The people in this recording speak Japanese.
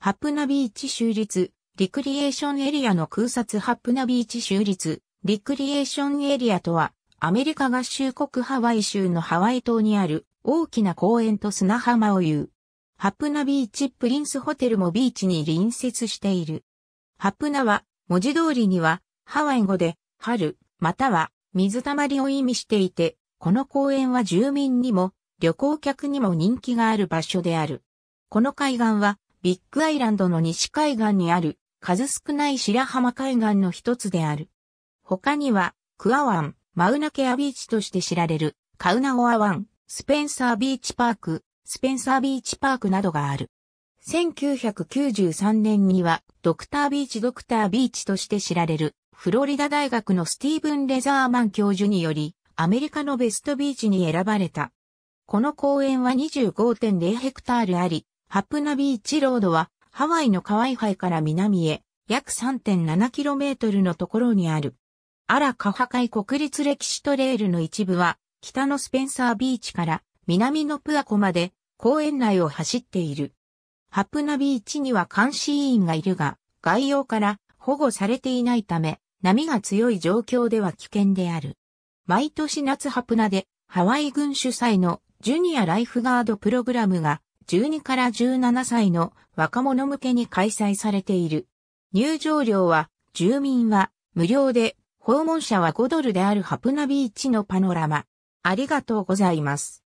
ハプナビーチ州立、リクリエーションエリアの空撮ハプナビーチ州立、リクリエーションエリアとは、アメリカ合衆国ハワイ州のハワイ島にある大きな公園と砂浜を言う。ハプナビーチプリンスホテルもビーチに隣接している。ハプナは文字通りにはハワイ語で春または水たまりを意味していて、この公園は住民にも旅行客にも人気がある場所である。この海岸はビッグアイランドの西海岸にある数少ない白浜海岸の一つである。他には、クア湾、マウナケアビーチとして知られる、カウナオア湾、スペンサービーチパーク、スペンサービーチパークなどがある。1993年には、ドクタービーチドクタービーチとして知られる、フロリダ大学のスティーブン・レザーマン教授により、アメリカのベストビーチに選ばれた。この公園は25.0ヘクタールあり、ハプナビーチロードは、ハワイのカワイハイから南へ、約 3.7km のところにある。アラカハ海国立歴史トレイルの一部は、北のスペンサービーチから南のプアコまで公園内を走っている。ハプナビーチには監視委員がいるが、概要から保護されていないため、波が強い状況では危険である。毎年夏ハプナで、ハワイ軍主催のジュニアライフガードプログラムが12から17歳の若者向けに開催されている。入場料は、住民は無料で、訪問者は5ドルであるハプナビーチのパノラマ。ありがとうございます。